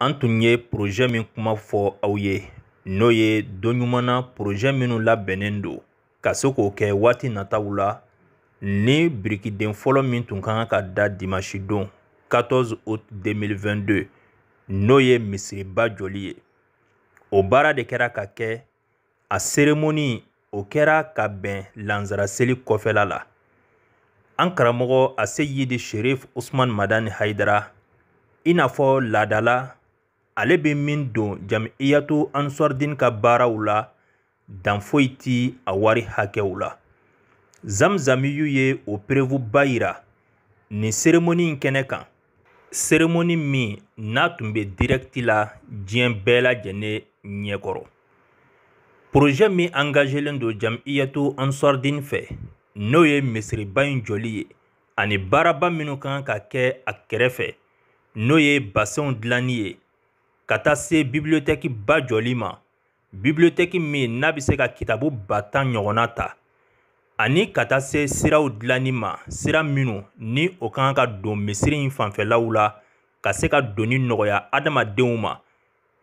an tun ye porozɛ min kuma fɔ aw ye n'o ye don ɲuman porozɛ minnu labɛnnen don ka se k'o kɛ waati nataw la ni birikiden fɔlɔ min tun ka kan ka da dimasi don 14 août 2022 n'o ye misiriba joli ye o baara de kɛra ka kɛ a seremoni o kɛra ka bɛn lansaraseli kɔfɛla la an karamɔgɔ a se yidi sherif usman madani haidara i n'a fɔ laadala alebe min do jami iyatu answardin ka bara ou la, dan foyti awari hake ou la. Zam zami yuye ou prevou bayira, ni seremoni yin kene kan. Seremoni mi nat mbe direk ti la, djen bela djene nyekoro. Proje mi angaje lendo jami iyatu answardin fe, noye misri bayin joliye, ane baraba minoukan ka kè ak kere fe, noye basen dlanyeye, ka taa se bibiliyotɛki ba jɔli ma bibiliyotɛki min n'a bɛ se ka kitabu ba tan ɲɔgɔnna ta ani ka taa se siraw dilanni ma sira minnu ni o ka kan ka don misiri in fanfɛlaw la ka se ka donni nɔgɔya adamadenw ma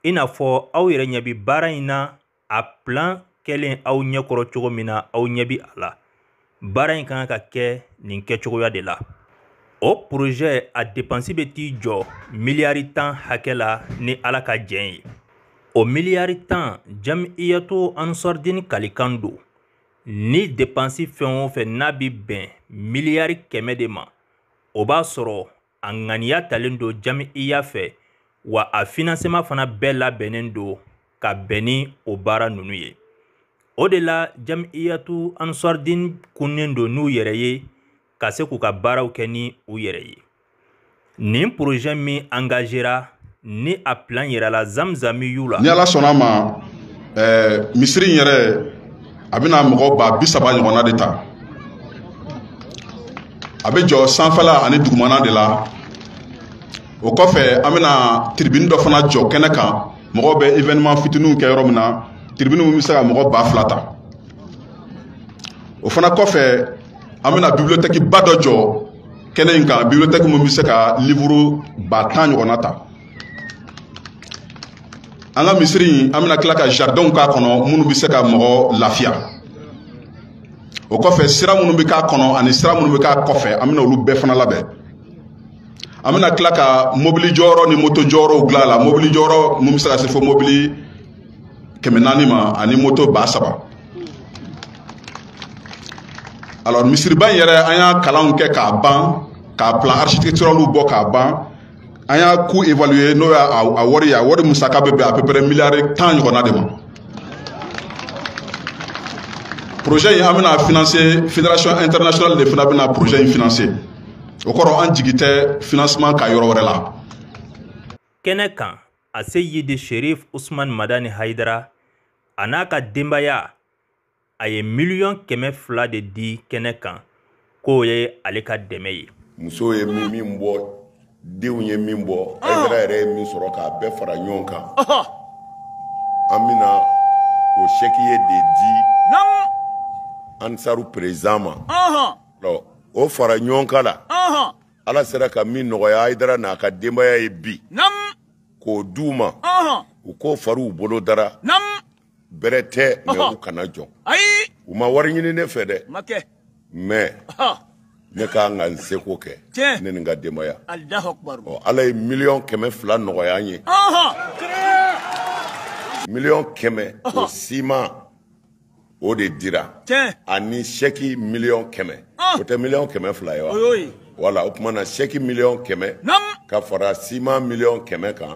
i n'a fɔ aw yɛrɛ ɲɛ bi baara in na a plan kɛlen aw ɲɛkɔrɔ cogo min na aw ɲɛ bi a la baara in ka kan ka kɛ nin kɛcogoya de la Ou proje a depansi beti jo milyari tan hake la ni alaka djenye. Ou milyari tan jami iya tou ansor din kalikando. Ni depansi fe ou fe nabi ben milyari kemedeman. Ou basro anganya talendo jami iya fe wa a finansema fana be la benendo ka beni ou bara nunye. Ou dela jami iya tou ansor din kounen do nou yereye ka se k'u ka baaraw kɛ ni u yɛrɛ ye nin projet min engagera ni a plan yirala zamzami y'u la ni ala sɔnna ma ɛɛ misiri in yɛrɛ a bɛna mɔgɔ ba bi saba ɲɔgɔnna de ta a bɛ jɔ sanfɛla ani dugumana de la o kɔfɛ an bɛna tiribini dɔ fana jɔ kɛnɛ kan mɔgɔw bɛ événement fitininw kɛ yɔrɔ min na tiribini min bɛ se ka mɔgɔ ba fila ta o fana kɔfɛ an bɛna bibiloteki ba dɔ jɔ kɛnɛ in kan bibiloteki min bɛ se ka liburu ba tan ɲɔgɔnna ta an ka misiri in an bɛna tila ka jardinw k'a kɔnɔ minnu bɛ se ka mɔgɔ lafiya o kɔfɛ sira minnu bɛ k'a kɔnɔ ani sira minnu bɛ k'a kɔfɛ an bɛna olu bɛɛ fana labɛn an bɛna tila ka mobili jɔyɔrɔ ni moto jɔyɔrɔw dilan a la mobili jɔyɔrɔ mun bɛ se ka se fo mobili kɛmɛ naani ma ani moto ba saba alors misiriba in yɛrɛ an y'a kalanw kɛ k'a ban k'a plan architecturalw bɔ k'a ban an y'a coût évalué n'o y'a a wari ye a wari musaka bɛ bɛn à peu près miliyari tan ɲɔgɔnna de ma projet in an bɛna financer fédération internationale de fana bɛna projet in financer o kɔrɔ an jigi tɛ financement ka yɔrɔ wɛrɛ la. kɛnɛ kan a se yidi sherif usman madani haidara a n'a ka denbaya a ye miliyɔn kɛmɛ fila de di kɛnɛ kan k'o ye ale ka dɛmɛ ye musow ye min min bɔ denw ye min bɔ ayidara yɛrɛ ye min sɔrɔ k'a bɛɛ fara ɲɔgɔn kan an bɛna o sɛki ye de di ansaru perezan ma o fara ɲɔgɔn kan la ala sera ka min nɔgɔya ayidara n'a ka denbaya ye bi k'o di u ma u k'o fari u bolo dara berete tɛ ukana u kana jɔ ayi u ma wari ɲini ne fɛ dɛ ma kɛ mɛ ne ka kan ka n seko kɛ ne ni n ka denbaya ala ye miliyɔn kɛmɛ fila nɔgɔya n ye miliyɔn kɛmɛ o sima. o de dira ani sɛki million keme. o tɛ million keme flan ye wa wala upmana tumana million keme. kɛmɛ ka fara siman miliyɔn kɛmɛ kan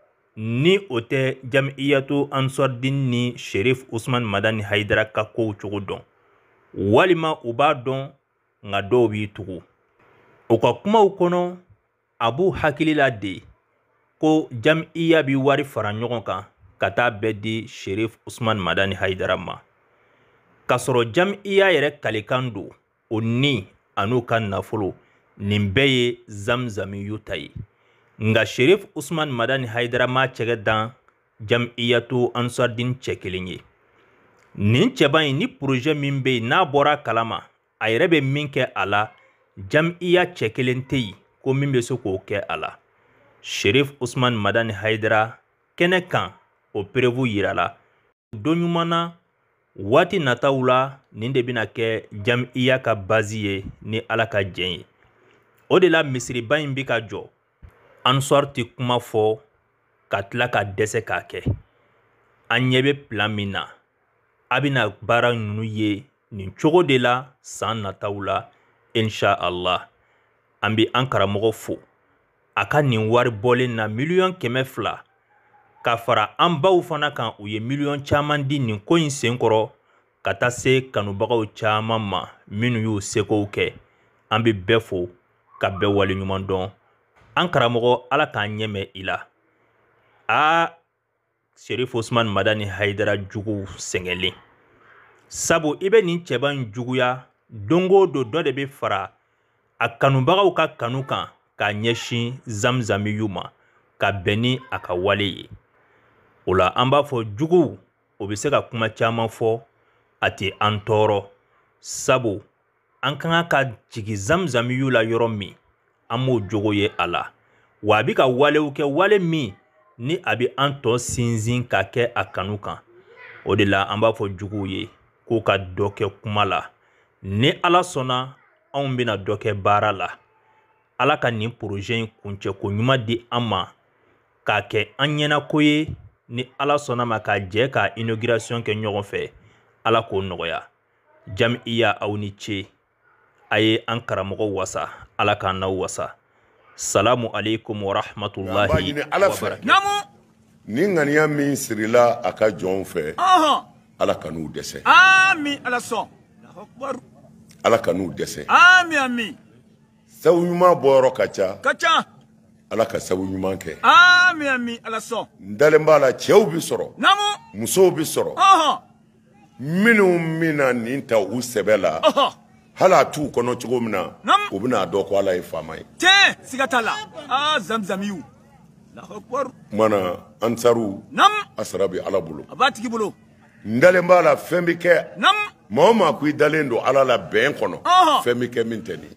ni o tɛ jamiyato ansɔriden ni sherif usman madani haidara ka kow cogo dɔn walima u b'a dɔn nka dɔw b'i tugu u ka kumaw kɔnɔ a b'u hakili la de ko jamiya bi wari fara ɲɔgɔn kan ka taa bɛɛ di sherif usman madani haidara ma k'a sɔrɔ jamiya yɛrɛ kalikan don o ni an'u ka nafolo nin bɛɛ ye zamzami ta ye nga sherif usman madani haidarama cɛgɛ dan jamiyatu ansardin cɛ kelen ye nin cɛban ye ni porojɛ min be yen n'a bɔra kalama a yɛrɛ bɛ min kɛ a la jamiya cɛ kelen tɛ yen ko min bɛ se k'o kɛ a la sherif usman madani haidara kɛnɛ kan o perewu yirala don ɲuman na waati nataw la nin de bena kɛ jamiya ka bazi ye ni ala ka jɛn ye o de la misiriba ɲi bi ka jɔ answari tɛ kuma fɔ ka tila ka dɛsɛ k'a kɛ an ɲɛ bɛ plan min na a bɛna baara ninnu ye nin cogo de la san nataw la insha allah an bɛ an karamɔgɔ fo a ka nin wari bɔlen na miliyɔn kɛmɛ fila ka fara an baw fana kan u ye miliyɔn caman di nin ko in sen kɔrɔ ka taa se kanubagaw caman ma minnu y'u sekow kɛ an bɛ bɛɛ fo ka bɛɛ waleɲuman dɔn an karamɔgɔ ala k'an ɲɛmɛ i la a sherif osman madani haidara jugu sɛgɛnlen sabu i bɛ nin cɛba in juguya don o don dɔ de bɛ fara a kanubagaw ka kanu kan k'a ɲɛsin zamzamiyu ma ka bɛn ni a ka wale ye o la an b'a fɔ juguw o bɛ se ka kuma caman fɔ a tɛ an tɔɔrɔ sabu an ka kan ka jigi zamzamiyu la yɔrɔ min an b'o jogo ye a la wa a bi ka walew kɛ wale min ni a bɛ an tɔ sinsin ka kɛ a kanu kan o de la an b'a fɔ juguw ye k'u ka dɔ kɛ kuma la ni ala sɔnna anw bɛna dɔ kɛ baara la ala ka nin poroze in kuncɛko ɲuman di an ma k'a kɛ an ɲɛnako ye ni ala sɔnna ma k'a jɛ k'a inauguration kɛ ɲɔgɔn fɛ ala k'o nɔgɔya jamiya aw ni ce a ye an karamɔgɔw wasa ala k'an n'aw wasa salamu alaikum wa rahmatulahi wa ni ŋaniya min sirila a ka jɔnw fɛ ala kan'u dɛsɛ ami ala sɔn ala kan'u dɛsɛ ami ami sabu ɲuman bɔyɔrɔ ka ca ka ca ala ka sabu ɲuman kɛ ami ami ala sɔn n dalen b'a la cɛw bi sɔrɔ namu musow bi sɔrɔ minnu min na nin ta u sɛbɛ la hali a t'u kɔnɔ cogo min na u bɛna'a dɔn ko ala ye faama ye tiɲɛ siga t'a la aa zamizamiw mana ansariw a sara bɛ ala bolo a b'a tigi bolo n dalen b'a la fɛn bɛ kɛ maa o maa ko i dalen don ala la bɛn kɔnɔ fɛn bɛ kɛ min tɛ nin